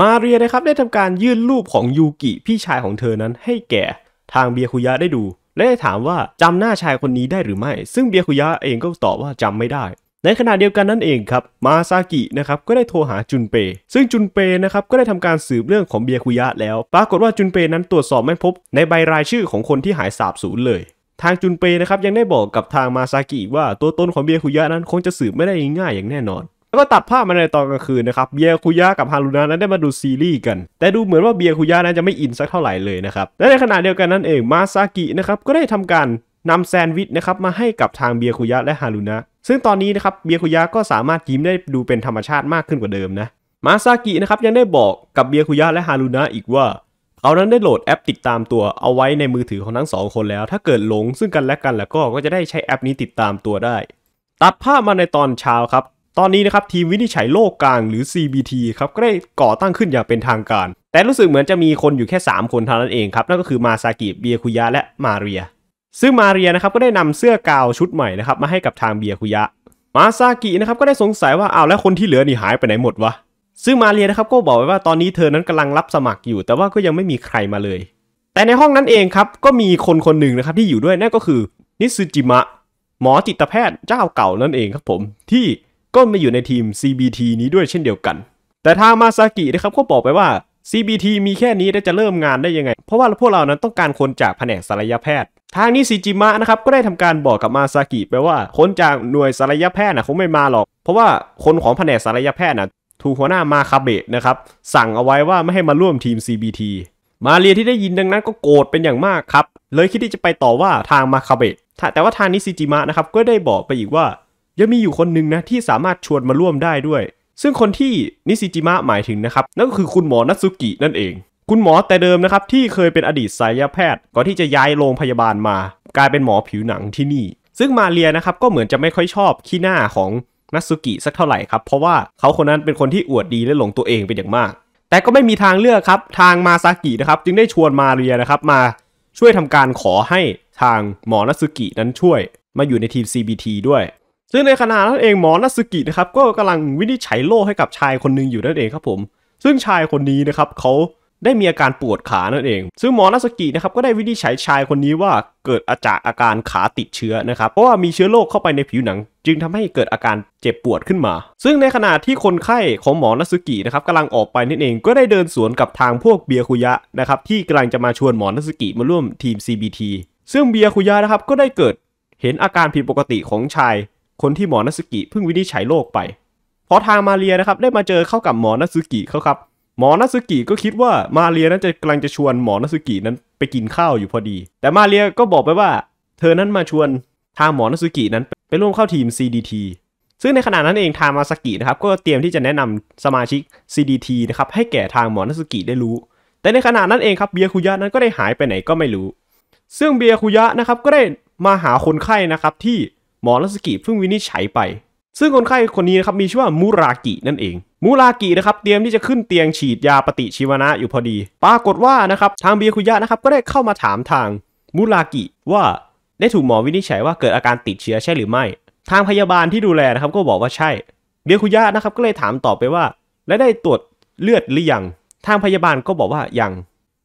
มาเรียนะครับได้ทำการยื่นรูปของยูกิพี่ชายของเธอนั้นให้แก่ ทางเบียคุยะได้ดู และได้ถามว่าจำหน้าชายคนนี้ได้หรือไม่ซึ่งเบียคุยะเองก็ตอบว่าจำไม่ได้ ในขณะเดียวกันนั่นเองครับมาซากินะครับก็ได้โทรหาจุนเป ซึ่งจุนเปนะครับก็ได้ทำการสืบเรื่องของเบียคุยะแล้ว ปรากฏว่าจุนเปนั้นตรวจสอบไม่พบในใบรายชื่อของคนที่หายสาบสูญเลย ทางจุนเปนะครับยังได้บอกกับทางมาซากิว่าตัวตนของเบียคุยะนั้นคงจะสืบไม่ได้ง่ายอย่างแน่นอนแล้วก็ตัดภาพมาในตอนกลางคืนนะครับ เบียคุย่ากับฮารุนานั้นได้มาดูซีรีส์กัน แต่ดูเหมือนว่าเบียคุย่านั้นจะไม่อินสักเท่าไหร่เลยนะครับ และในขณะเดียวกันนั่นเอง มาซากินะครับก็ได้ทำการนำแซนด์วิชนะครับมาให้กับทางเบียคุยะและฮารุนะซึ่งตอนนี้นะครับเบียคุยะก็สามารถยิ้มได้ดูเป็นธรรมชาติมากขึ้นกว่าเดิมนะ มาซากินะครับยังได้บอกกับเบียคุยะและฮารุนะอีกว่าเขานั้นได้โหลดแอปติดตามตัวเอาไว้ในมือถือของทั้งสองคนแล้ว ถ้าเกิดหลงซึ่งกันและกันแล้วก็ก็จะได้ใช้แอปนี้ติดตามตัวได้ตัดภาพมาในตอนเช้าครับตอนนี้นะครับทีมวินิจฉัยโรคกลางหรือ CBT ครับก็ได้ก่อตั้งขึ้นอย่างเป็นทางการ แต่รู้สึกเหมือนจะมีคนอยู่แค่ 3 คนเท่านั้นเองครับ นั่นก็คือมาซากิเบียคุยะและมาเรีย ซึ่งมาเรียนะครับก็ได้นำเสื้อกาวชุดใหม่นะครับมาให้กับทางเบียคุยะมาซากินะครับก็ได้สงสัยว่าเอาแล้วคนที่เหลือนี่หายไปไหนหมดวะซึ่งมาเรียนะครับก็บอกไว้ว่าตอนนี้เธอนั้นกำลังรับสมัครอยู่ แต่ว่าก็ยังไม่มีใครมาเลย แต่ในห้องนั้นเองครับก็มีคนคนหนึ่งนะครับที่อยู่ด้วยนั่นก็คือนิสุจิมะหมอจิตแพทย์เจ้าเก่านั่นเองครับผมที่ก็มาอยู่ในทีม CBT นี้ด้วยเช่นเดียวกัน แต่ทางมาซากินะครับก็บอกไปว่า CBT มีแค่นี้แล้วจะเริ่มงานได้ยังไง เพราะว่าพวกเรานั้นต้องการคนจากแผนกศัลยแพทย์ ทางนี้ซิจิมะนะครับก็ได้ทำการบอกกับมาซากิไปว่าคนจากหน่วยศัลยแพทย์นะคงไม่มาหรอก เพราะว่าคนของแผนกศัลยแพทย์นะถูกหัวหน้ามาคาเบะนะครับสั่งเอาไว้ว่าไม่ให้มาร่วมทีม CBT มาเรียที่ได้ยินดังนั้นก็โกรธเป็นอย่างมากครับ เลยคิดที่จะไปต่อว่าทางมาคาเบะแต่ว่าทางนี้ซิจิมะนะครับก็ได้บอกไปอีกว่ายังมีอยู่คนหนึ่งนะที่สามารถชวนมาร่วมได้ด้วย ซึ่งคนที่นิซิจิมะหมายถึงนะครับนั่นก็คือคุณหมอนัตสุกินั่นเอง คุณหมอแต่เดิมนะครับที่เคยเป็นอดีตศัลยแพทย์ก่อนที่จะย้ายโรงพยาบาลมา กลายเป็นหมอผิวหนังที่นี่ ซึ่งมาเรียนะครับก็เหมือนจะไม่ค่อยชอบขี้หน้าของนัตสุกิสักเท่าไหร่ครับเพราะว่าเขาคนนั้นเป็นคนที่อวดดีและหลงตัวเองเป็นอย่างมาก แต่ก็ไม่มีทางเลือกครับทางมาซากินะครับจึงได้ชวนมาเรียนะครับมาช่วยทำการขอให้ทางหมอนัตสุกินั้นช่วยมาอยู่ในทีม CBT ด้วยซึ่งในขณะนั้นเองหมอนัสกินะครับก็กำลังวินิจฉัยโรคให้กับชายคนหนึ่งอยู่นั่นเองครับผม ซึ่งชายคนนี้นะครับเขาได้มีอาการปวดขานั่นเอง ซึ่งหมอนัสกินะครับก็ได้วินิจฉัยชายคนนี้ว่าเกิดอาจากอาการขาติดเชื้อนะครับ เพราะว่ามีเชื้อโรคเข้าไปในผิวหนัง จึงทำให้เกิดอาการเจ็บปวดขึ้นมา ซึ่งในขณะที่คนไข้ของหมอนัสกินะครับกำลังออกไปนั่นเอง ก็ได้เดินสวนกับทางพวกเบียคุยะนะครับที่กำลังจะมาชวนหมอนัสกิมาร่วมทีม CBT ซึ่งเบียคุยะนะครับก็ได้เกิดเห็นอาการผิดปกติของชายคนที่หมอนซสกิเพิ่งวินิจฉัยโรคไป พอทางมาเรียนะครับได้มาเจอเข้ากับหมอนซสกิเขาครับหมอนซสกิก็คิดว่ามาเรียนั้นจะกำลังจะชวนหมอนซสกินั้นไปกินข้าวอยู่พอดี แต่มาเรียก็บอกไปว่า เธอนั้นมาชวนทางหมอนซสกินั้นไปร่วมเข้าทีม CDT ซึ่งในขณะนั้นเองทางมาสกินะครับก็เตรียมที่จะแนะนำสมาชิก CDT นะครับให้แก่ทางหมอนซสกิได้รู้ แต่ในขณะนั้นเองครับเบียคุยะนั้นก็ได้หายไปไหนก็ไม่รู้ ซึ่งเบียคุยะนะครับก็ได้มาหาคนไข้นะครับที่หมอรัสกิเพิ่งวินิจฉัยไป ซึ่งคนไข้คนนี้นะครับมีชื่อว่ามูรากินั่นเอง มูรากินะครับ เตรียมที่จะขึ้นเตียงฉีดยาปฏิชีวนะอยู่พอดี ปรากฏว่านะครับทางเบียคุยะนะครับก็ได้เข้ามาถามทางมูรากิว่าได้ถูกหมอวินิจฉัยว่าเกิดอาการติดเชื้อใช่หรือไม่ ทางพยาบาลที่ดูแลนะครับก็บอกว่าใช่ เบียคุยะนะครับก็เลยถามต่อไปว่า และได้ตรวจเลือดหรือยัง ทางพยาบาลก็บอกว่ายัง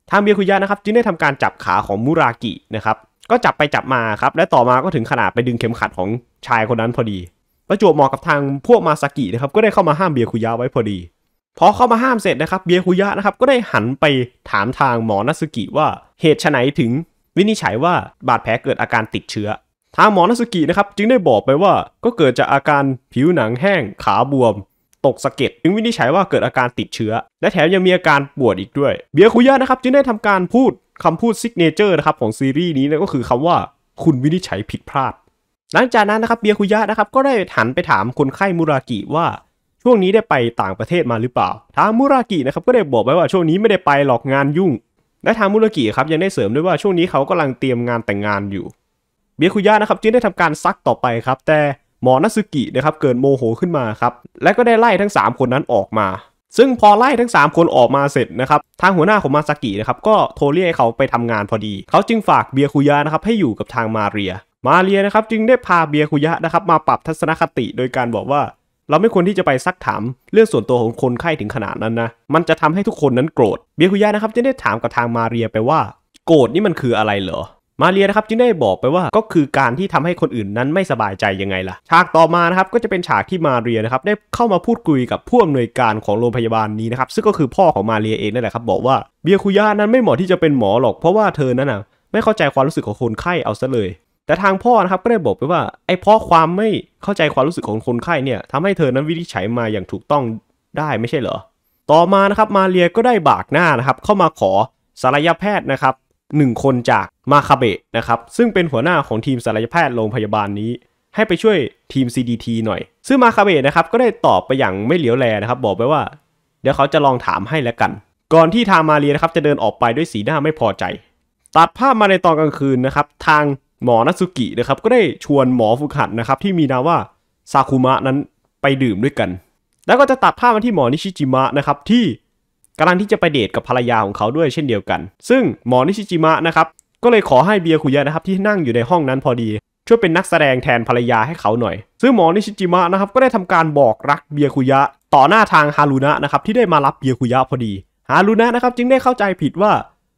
ทางเบียคุยะนะครับจึงได้ทำการจับขาของมูรากินะครับก็จับไปจับมาครับ และต่อมาก็ถึงขนาดไปดึงเข็มขัดของชายคนนั้นพอดี ประจวบเหมาะกับทางพวกมาสากินะครับก็ได้เข้ามาห้ามเบียคุยะไว้พอดีพอเข้ามาห้ามเสร็จนะครับเบียคุยะนะครับ ก็ได้หันไปถามทางหมอนัสกิว่าเหตุไฉนถึงวินิจฉัยว่าบาดแผลเกิดอาการติดเชื้อทางหมอนัสกินะครับจึงได้บอกไปว่าก็เกิดจากอาการผิวหนังแห้งขาบวม ตกสะเก็ดจึงวินิจฉัยว่าเกิดอาการติดเชื้อ และแถมยังมีอาการปวดอีกด้วยเบียคุยะนะครับ จึงได้ทำการพูดคำพูดซิกเนเจอร์นะครับของซีรีส์นี้นก็คือคำว่า คุณวินิจฉัยผิดพลาด หลังจากนั้นนะครับเบียคุยะนะครับก็ได้หันไปถามคนไข้มุรากิว่าช่วงนี้ได้ไปต่างประเทศมาหรือเปล่าทางมุรากินะครับก็ได้บอกไว้ว่าช่วงนี้ไม่ได้ไปหรอกงานยุ่ง และทางมุรากิครับยังได้เสริมด้วยว่าช่วงนี้เขากำลังเตรียมงานแต่งงานอยู่เบียคุยะนะครับจึงได้ทำการซักต่อไปครับแต่หมอนัสึกินะครับเกิดโมโหขึ้นมาครับและก็ได้ไล่ทั้ง 3 คนนั้นออกมาซึ่งพอไล่ทั้ง 3 คนออกมาเสร็จนะครับ ทางหัวหน้าของมาซากินะครับ ก็โทรเรียกเขาไปทำงานพอดี เขาจึงฝากเบียคุยะนะครับให้อยู่กับทางมาเรีย มาเรียนะครับจึงได้พาเบียคุยะนะครับ มาปรับทัศนคติ โดยการบอกว่า เราไม่ควรที่จะไปซักถามเรื่องส่วนตัวของคนไข้ถึงขนาดนั้นนะมันจะทำให้ทุกคนนั้นโกรธ เบียคุยะนะครับจึงได้ถามกับทางมาเรียไปว่าโกรธนี่มันคืออะไรเหรอมาเรียนะครับจึงได้บอกไปว่าก็คือการที่ทำให้คนอื่นนั้นไม่สบายใจยังไงล่ะฉากต่อมานะครับก็จะเป็นฉากที่มาเรียนะครับได้เข้ามาพูดคุยกับผู้อำนวยการของโรงพยาบาลนี้นะครับ ซึ่งก็คือพ่อของมาเรียเองนั่นแหละครับบอกว่าเบียคุยานั้นไม่เหมาะที่จะเป็นหมอหรอกเพราะว่าเธอนั้นน่ะไม่เข้าใจความรู้สึกของคนไข้เอาซะเลย แต่ทางพ่อนะครับก็ได้บอกไปว่าไอ้พ่อความไม่เข้าใจความรู้สึกของคนไข้เนี่ยทำให้เธอนั้นวินิจฉัยมาอย่างถูกต้องได้ไม่ใช่เหรอต่อมานะครับมาเรียก็ได้บากหน้านะครับเข้ามาขอศัลยแพทย์นะครับหนึ่งคนจากมาคาเบะนะครับ ซึ่งเป็นหัวหน้าของทีมศัลยแพทย์โรงพยาบาลนี้ ให้ไปช่วยทีม CDT หน่อย ซึ่งมาคาเบะนะครับ ก็ได้ตอบไปอย่างไม่เหลียวแลนะครับ บอกไปว่าเดี๋ยวเขาจะลองถามให้แล้วกัน ก่อนที่ทางมาเรียนะครับจะเดินออกไปด้วยสีหน้าไม่พอใจ ตัดภาพมาในตอนกลางคืนนะครับ ทางหมอนัตสุกินะครับก็ได้ชวนหมอฟุกหัดนะครับที่มีนามว่าซาคุมะนั้นไปดื่มด้วยกันแล้วก็จะตัดภาพมาที่หมอนิชิจิมะนะครับที่กำลังที่จะไปเดทกับภรรยาของเขาด้วยเช่นเดียวกันซึ่งหมอนิชิจิมะนะครับก็เลยขอให้เบียร์คุยะนะครับที่นั่งอยู่ในห้องนั้นพอดี ช่วยเป็นนักแสดงแทนภรรยาให้เขาหน่อยซึ่งหมอนิชิจิมะนะครับก็ได้ทำการบอกรักเบียคุยะ ต่อหน้าทางฮารุนะนะครับที่ได้มารับเบียคุยะพอดีฮารุนะนะครับจึงได้เข้าใจผิดว่า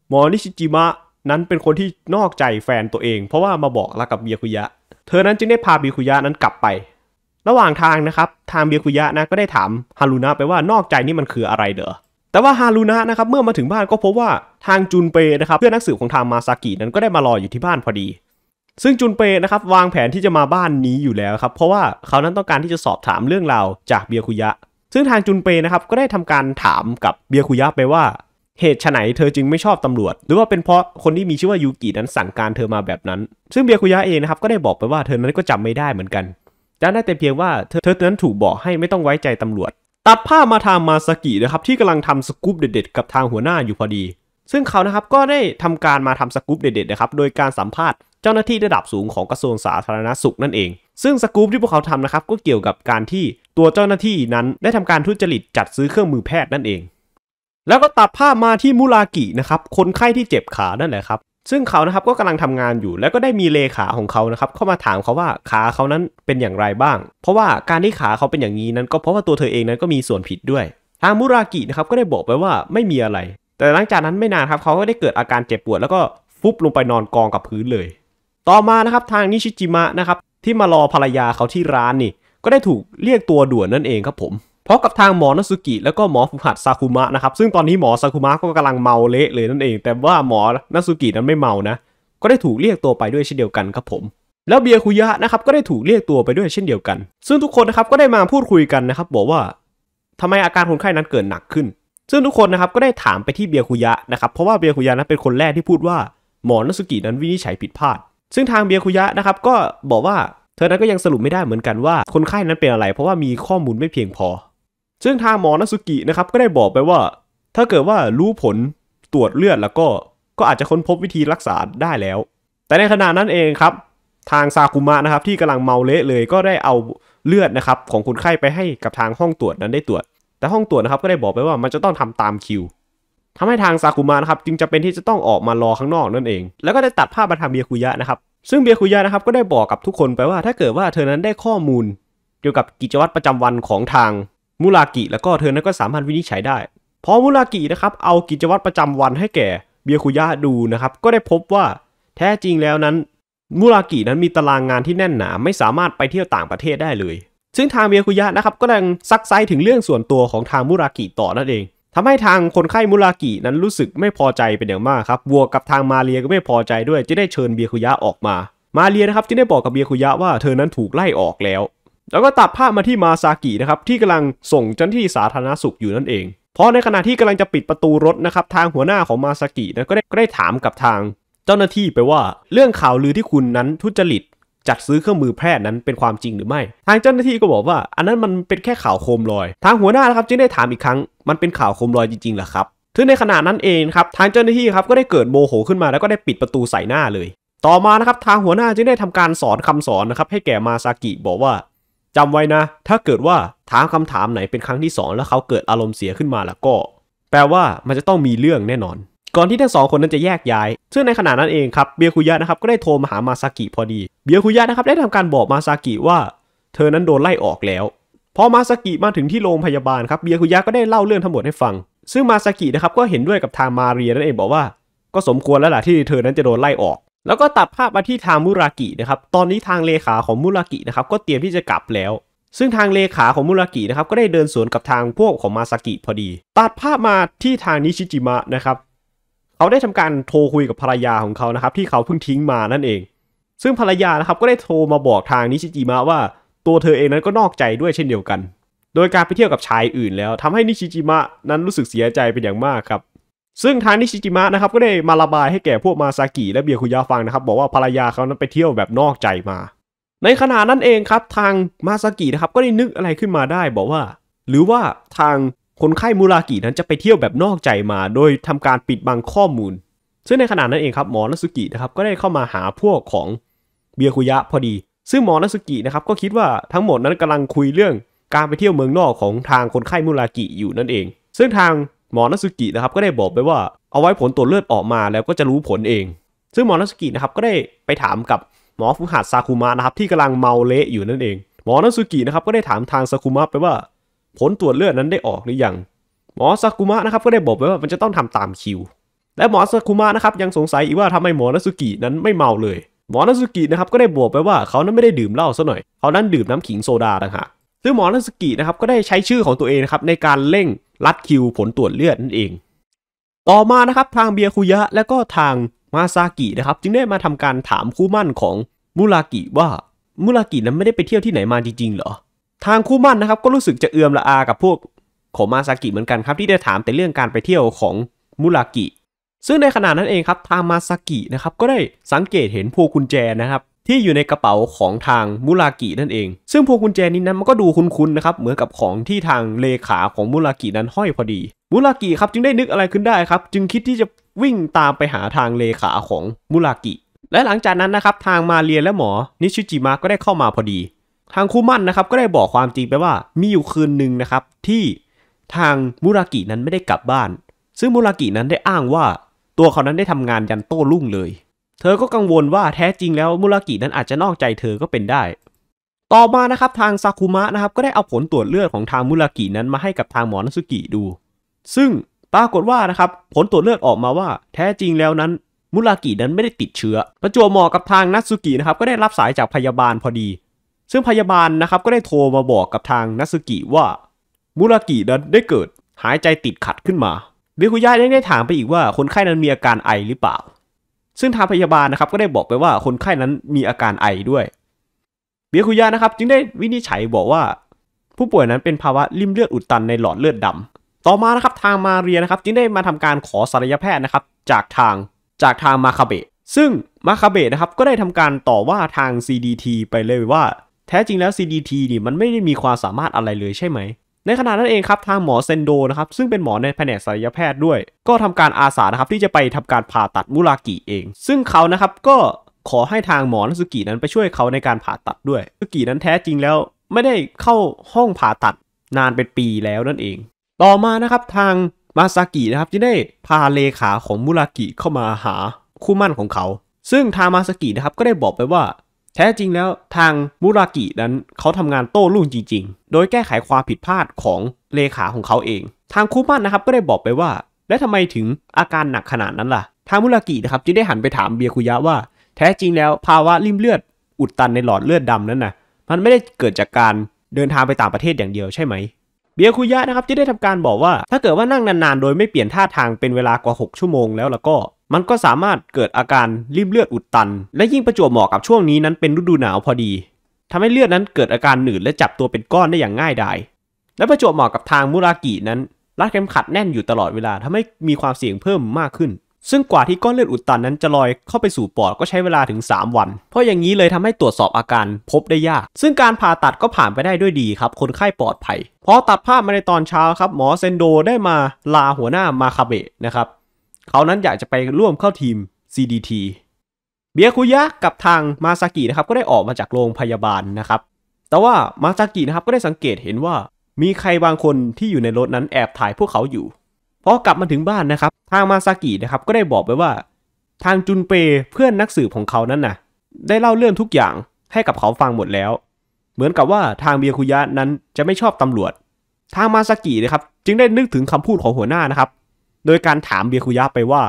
หมอนิชิจิมะนั้นเป็นคนที่นอกใจแฟนตัวเองเพราะว่ามาบอกรักกับเบียคุยะ เธอนั้นจึงได้พาเบียคุยะนั้นกลับไป ระหว่างทางนะครับทางเบียคุยะนะก็ได้ถามฮารุนะไปว่านอกใจนี่มันคืออะไรเด้อแต่ว่าฮารุนะนะครับเมื่อมาถึงบ้านก็พบว่าทางจุนเปนะครับเพื่อนนักสืบของทางมาซากินั้นก็ได้มารออยู่ที่บ้านพอดี ซึ่งจุนเปนะครับวางแผนที่จะมาบ้านนี้อยู่แล้วครับเพราะว่าเขานั้นต้องการที่จะสอบถามเรื่องราวจากเบียคุยะ ซึ่งทางจุนเปนะครับก็ได้ทำการถามกับเบียคุยะไปว่า เหตุไฉนเธอจึงไม่ชอบตำรวจ หรือว่าเป็นเพราะคนที่มีชื่อว่ายูกินั้นสั่งการเธอมาแบบนั้น ซึ่งเบียคุยะเองนะครับก็ได้บอกไปว่าเธอนั้นก็จำไม่ได้เหมือนกันจำได้แต่เพียงว่าเธอเธอนั้นถูกบอกให้ไม่ต้องไว้ใจตำรวจตัดภาพมาทางมาสกินะครับ ที่กำลังทำสกู๊ปเด็ดๆกับทางหัวหน้าอยู่พอดี ซึ่งเขานะครับก็ได้ทำการมาทำสกู๊ปเด็ดๆนะครับ โดยการสัมภาษณ์เจ้าหน้าที่ระดับสูงของกระทรวงสาธารณสุขนั่นเองซึ่งสกู๊ปที่พวกเขาทำนะครับก็เกี่ยวกับการที่ตัวเจ้าหน้าที่นั้นได้ทำการทุจริตจัดซื้อเครื่องมือแพทย์นั่นเอง แล้วก็ตัดภาพมาที่มุลากินะครับ คนไข้ที่เจ็บขานั่นแหละครับซึ่งเขานะครับก็กำลังทำงานอยู่แล้วก็ได้มีเลขาของเขานะครับเข้ามาถามเขาว่าขาเขานั้นเป็นอย่างไรบ้าง เพราะว่าการที่ขาเขาเป็นอย่างนี้นั้น ก็เพราะว่าตัวเธอเองนั้นก็มีส่วนผิดด้วยทางมุรากินะครับก็ได้บอกไปว่าไม่มีอะไร แต่หลังจากนั้นไม่นานครับเขาก็ได้เกิดอาการเจ็บปวดแล้วก็ฟุบลงไปนอนกองกับพื้นเลย ต่อมานะครับทางนิชิจิมะนะครับที่มารอภรรยาเขาที่ร้านนี่ก็ได้ถูกเรียกตัวด่วนนั่นเองครับผมพราะกับทางหมอนัสุกิแล้วก็หมอฝึกหัดซาคุมะนะครับซึ่งตอนนี้หมอซาคุมะก็กำลังเมาเละเลยนั่นเองแต่ว่าหมอนัสุกินั้นไม่เมานะ ก็ได้ถูกเรียกตัวไปด้วยเช่นเดียวกันครับผมแล้วเบียคุยะนะครับก็ได้ถูกเรียกตัวไปด้วยเช่นเดียวกันซึ่งทุกคนนะครับก็ได้มาพูดคุยกันนะครับบอกว่า ทำไมอาการคนไข้นั้นเกิดหนักขึ้น ซึ่งทุกคนนะครับก็ได้ถามไปที่เบียคุยะนะครับเพราะว่าเบียคุยะนั้นเป็นคนแรกที่พูดว่าหมอนัสุกินั้นวินิจฉัยผิดพลาด ซึ่งทางเบียคุยะนะครับก็บอกว่าเธอนั้นก็ยังสรุปไม่ได้เหมือนกันว่า คนไข้นั้นเป็นอะไร เพราะว่ามีข้อมูลไม่เพียงพอซึ่งทางหมอนัสุกินะครับก็ได้บอกไปว่า ถ้าเกิดว่ารู้ผลตรวจเลือด แล้วก็ก็อาจจะค้นพบวิธีรักษาได้แล้ว แต่ในขณะนั้นเองครับ ทางซาคุมะนะครับ ที่กำลังเมาเละเลยก็ได้เอาเลือดนะครับของคนไข้ไปให้กับทางห้องตรวจนั้นได้ตรวจ แต่ห้องตรวจนะครับก็ได้บอกไปว่ามันจะต้องทำตามคิว ทำให้ทางซาคุมะนะครับจึงจะเป็นที่จะต้องออกมารอข้างนอกนั่นเอง แล้วก็ได้ตัดภาพมาทางเบียคุยะนะครับ ซึ่งเบียคุยะนะครับก็ได้บอกกับทุกคนไปว่า ถ้าเกิดว่าเธอนั้นได้ข้อมูลเกี่ยวกับกิจวัตรประจำวันของทางมุรากิแล้วก็เธอนั้นก็สามารถวินิจฉัยได้พอมุรากินะครับเอากิจวัตรประจำวันให้แก่เบียคุยะดูนะครับ ก็ได้พบว่าแท้จริงแล้วนั้น มุรากินั้นมีตารางงานที่แน่นหนาไม่สามารถไปเที่ยวต่างประเทศได้เลย ซึ่งทางเบียคุยะนะครับก็ยังซักไซถึงเรื่องส่วนตัวของทางมุรากิต่อนั่นเอง ทำให้ทางคนไข้มุรากินั้นรู้สึกไม่พอใจเป็นอย่างมากครับววกับทางมาเรียก็ไม่พอใจด้วยจะได้เชิญเบียคุยะออกมา มาเรียนะครับจึงได้บอกกับเบียคุยะว่าเธอนั้นถูกไล่ออกแล้วแล้วก็ตัดภาพมาที่มาซากินะครับที่กำลังส่งเจ้าหน้าที่สาธารณสุขอยู่นั่นเอง เพราะในขณะที่กำลังจะปิดประตูรถนะครับทางหัวหน้าของมาซากินะก็ได้ก็ได้ถามกับทาง เจ้าหน้าที่ไปว่าเรื่องข่าวลือที่คุณนั้นทุจริตจัดซื้อเครื่องมือแพทย์นั้นเป็นความจริงหรือไม่ ทางเจ้าหน้าที่ก็บอกว่าอันนั้นมันเป็นแค่ข่าวโคมลอย ทางหัวหน้านะครับจึงได้ถามอีกครั้ง มันเป็นข่าวโคมลอยจริงๆหรอครับถึงในขณะนั้นเองครับทางเจ้าหน้าที่ครับก็ได้เกิดโมโหขึ้นมาแล้วก็ได้ปิดประตูใส่หน้าเลย ต่อมานะครับทางหัวหน้าจึงได้ทำการสอนคำสอนนะครับให้แก่มาซากิบอกว่าจำไว้นะถ้าเกิดว่าถามคำถามไหนเป็นครั้งที่ 2 แล้วเขาเกิดอารมณ์เสียขึ้นมาแล้วก็ แปลว่ามันจะต้องมีเรื่องแน่นอน ก่อนที่ทั้งสองคนนั้นจะแยกย้าย ซึ่งในขณะนั้นเองครับเบียคุยะนะครับก็ได้โทรมาหามาซากิพอดี เบียคุยะนะครับได้ทำการบอกมาซากิว่าเธอนั้นโดนไล่ออกแล้ว พอมาซากิมาถึงที่โรงพยาบาลครับเบียคุยะก็ได้เล่าเรื่องทั้งหมดให้ฟัง ซึ่งมาซากินะครับก็เห็นด้วยกับทางมาเรียนั่นเองบอกว่า ก็สมควรแล้วล่ะที่เธอนั้นจะโดนไล่ออกแล้วก็ตัดภาพมาที่ทางมุรากินะครับ ตอนนี้ทางเลขาของมุรากินะครับ ก็เตรียมที่จะกลับแล้ว ซึ่งทางเลขาของมุรากินะครับ ก็ได้เดินสวนกับทางพวกของมาสากิพอดี ตัดภาพมาที่ทางนิชิจิมะนะครับ เขาได้ทำการโทรคุยกับภรรยาของเขานะครับ ที่เขาเพิ่งทิ้งมานั่นเอง ซึ่งภรรยา นะครับก็ได้โทรมาบอกทางนิชิจิมะว่า ตัวเธอเองนั้นก็นอกใจด้วยเช่นเดียวกัน โดยการไปเที่ยวกับชายอื่นแล้ว ทำให้นิชิจิมะนั้นรู้สึกเสียใจเป็นอย่างมากครับซึ่งทางนิชิจิมะนะครับก็ได้มาระบายให้แก่พวกมาซากิ และเบียคุยะฟังนะครับบอกว่าภรรยาเขานั้นไปเที่ยวแบบนอกใจมา ในขณะนั้นเองครับทางมาซากินะครับก็ได้นึกอะไรขึ้นมาได้ บอกว่า หรือว่าทางคนไข้มูรากินั้นจะไปเที่ยวแบบนอกใจมา โดยทำการปิดบังข้อมูล ซึ่งในขณะนั้นเองครับหมอนัสุกินะครับก็ได้เข้ามาหาพวกของเบียคุยะพอดี ซึ่งหมอนัสุกินะครับก็คิดว่าทั้งหมดนั้นกำลังคุยเรื่องการไปเที่ยวเมืองนอกของทางคนไข้มูรากิอยู่นั่นเอง ซึ่งทางหมอนัสุกินะครับก็ได้บอกไปว่าเอาไว้ผลตรวจเลือดออกมาแล้วก็จะรู้ผลเอง ซึ่งหมอนัสุกินะครับก็ได้ไปถามกับหมอฟุหัดซาคุมะนะครับที่กำลังเมาเละอยู่นั่นเอง หมอนัสุกินะครับก็ได้ถามทางซาคุมะไปว่า ผลตรวจเลือดนั้นได้ออกหรือยังหมอซาคุมะนะครับก็ได้บอกไปว่ามันจะต้องทำตามคิวและหมอซาคุมะนะครับยังสงสัยอีกว่าทำไมหมอนาสุกินั้นไม่เมาเลย หมอนาสุกินะครับก็ได้บอกไปว่าเขานั้นไม่ได้ดื่มเหล้าซะหน่อยเขานั้นดื่มน้ำขิงโซดาต่างหากซึ่งหมอนาสุกินะครับก็ได้ใช้ชื่อของตัวเองนะครับในการเร่งรัดคิวผลตรวจเลือดนั่นเอง ต่อมานะครับทางเบียคุยะและก็ทางมาซากินะครับ จึงได้มาทำการถามคู่มั่นของมุรากิว่ามุรากินั้นไม่ได้ไปเที่ยวที่ไหนมาจริงๆเหรอ ทางคู่มั่นนะครับก็รู้สึกจะเอือมละอากับพวก ของมาซากิเหมือนกันครับที่ได้ถามแต่เรื่องการไปเที่ยวของมุรากิ ซึ่งในขณะนั้นเองครับทางมาซากินะครับก็ได้สังเกตเห็นพวกกุญแจนะครับที่อยู่ในกระเป๋าของทางมุรากินั่นเอง ซึ่งพวงกุญแจนี้นั้นมันก็ดูคุ้นๆนะครับ เหมือนกับของที่ทางเลขาของมุรากินั้นห้อยพอดี มุรากิครับจึงได้นึกอะไรขึ้นได้ครับ จึงคิดที่จะวิ่งตามไปหาทางเลขาของมุรากิ และหลังจากนั้นนะครับทางมาเรียและหมอ นิชิจิมะก็ได้เข้ามาพอดี ทางคู่มั่นนะครับก็ได้บอกความจริงไปว่ามีอยู่คืนหนึ่งนะครับที่ทางมุรากินั้นไม่ได้กลับบ้าน ซึ่งมุรากินั้นได้อ้างว่า ตัวเขานั้นได้ทำงานยันโต้รุ่งเลยเธอก็กังวลว่าแท้จริงแล้วมุรากินั้นอาจจะนอกใจเธอก็เป็นได้ ต่อมานะครับทางซากุมะนะครับก็ได้เอาผลตรวจเลือดของทางมุรากินั้นมาให้กับทางหมอนัสุกิดู ซึ่งปรากฏว่านะครับผลตรวจเลือดออกมาว่าแท้จริงแล้วนั้น มุรากินั้นไม่ได้ติดเชื้อ ประจวบเหมาะกับทางนัสุกินะครับก็ได้รับสายจากพยาบาลพอดี ซึ่งพยาบาลนะครับก็ได้โทรมาบอกกับทางนัสุกิว่า มุรากินั้นได้เกิดหายใจติดขัดขึ้นมาเบคุยะยังได้ถามไปอีกว่า คนไข้นั้นมีอาการไอหรือเปล่าซึ่งทางพยาบาลนะครับก็ได้บอกไปว่าคนไข้นั้นมีอาการไอด้วย เบียคุยานะครับจึงได้วินิจฉัยบอกว่า ผู้ป่วยนั้นเป็นภาวะริ่มเลือดอุดตันในหลอดเลือดดำ ต่อมานะครับทางมาเรียนะครับจึงได้มาทำการขอศัลยแพทย์นะครับ จากทางจากทางมาคาเบะซึ่งมาคาเบะนะครับก็ได้ทำการต่อว่าทาง CDT ไปเลยว่า แท้จริงแล้ว CDT นี่มันไม่ได้มีความสามารถอะไรเลยใช่ไหมในขณะนั้นเองครับทางหมอเซนโดนะครับซึ่งเป็นหมอในแผนกศัลยแพทย์ด้วย ก็ ทำการอาสานะครับที่จะไปทำการผ่าตัดมุรากิเอง ซึ่งเขานะครับก็ขอให้ทางหมอนัสุกินั้นไปช่วยเขาในการผ่าตัดด้วยนัสุกินั้นแท้จริงแล้วไม่ได้เข้าห้องผ่าตัด นานเป็นปีแล้วนั่นเอง ต่อมานะครับทางมาซากินะครับที่ได้พาเลขาของมุรากิเข้ามาหาคู่มั่นของเขา ซึ่งทางมาซากินะครับก็ได้บอกไปว่าแท้จริงแล้วทางมุรากินั้นเขาทำงานโต้รุ่งจริง ๆ โดยแก้ไขความผิดพลาดของเลขาของเขาเอง ทางคูมานนะครับก็ได้บอกไปว่า และทำไมถึงอาการหนักขนาดนั้นล่ะ ทางมุรากินะครับจึงได้หันไปถามเบียคุยะว่าแท้จริงแล้วภาวะริ่มเลือดอุดตันในหลอดเลือดดำนั้นนะมันไม่ได้เกิดจากการเดินทางไปต่างประเทศอย่างเดียวใช่ไหมเบียคุยะนะครับจึงได้ทำการบอกว่า ถ้าเกิดว่านั่งนานๆ โดยไม่เปลี่ยนท่าทางเป็นเวลากว่า 6 ชั่วโมงแล้วแล้วก็มันก็สามารถเกิดอาการริมเลือดอุดตัน และยิ่งประจวบเหมาะกับช่วงนี้นั้นเป็นฤดูหนาวพอดี ทำให้เลือดนั้นเกิดอาการหนืดและจับตัวเป็นก้อนได้อย่างง่ายดายและประจวบเหมาะกับทางมุรากินั้นรัดเข็มขัดแน่นอยู่ตลอดเวลาทำให้มีความเสี่ยงเพิ่มมากขึ้น ซึ่งกว่าที่ก้อนเลือดอุดตันนั้นจะลอยเข้าไปสู่ปอดก็ใช้เวลาถึง 3 วัน เพราะอย่างนี้เลยทำให้ตรวจสอบอาการพบได้ยาก ซึ่งการผ่าตัดก็ผ่านไปได้ด้วยดีครับ คนไข้ปลอดภัยพอตัดภาพมาในตอนเช้าครับหมอเซนโดได้มาลาหัวหน้ามาคาเบะนะครับเขานั้นอยากจะไปร่วมเข้าทีม CDT เบียคุยะกับทางมาซากินะครับก็ได้ออกมาจากโรงพยาบาลนะครับ แต่ว่ามาซากินะครับก็ได้สังเกตเห็นว่ามีใครบางคนที่อยู่ในรถนั้นแอบถ่ายพวกเขาอยู่ พอกลับมาถึงบ้านนะครับ ทางมาซากินะครับก็ได้บอกไปว่า ทางจุนเปเพื่อนนักสืบของเขานั้นนะ่ะได้เล่าเรื่องทุกอย่างให้กับเขาฟังหมดแล้ว เหมือนกับว่าทางเบียคุยะนั้นจะไม่ชอบตำรวจ ทางมาซากินะครับจึงได้นึกถึงคำพูดของหัวหน้านะครับโดยการถามเบียคุยะไปว่า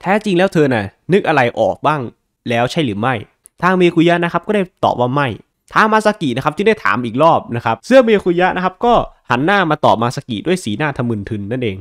แท้จริงแล้วเธอน่ะ นึกอะไรออกบ้างแล้วใช่หรือไม่ ทางเบียคุยะนะครับก็ได้ตอบว่าไม่ทางมาสกินะครับที่ได้ถามอีกรอบนะครับ เสื้อเบียคุยะนะครับก็หันหน้ามาตอบมาสกิด้วยสีหน้าทะมึนทึนนั่นเอง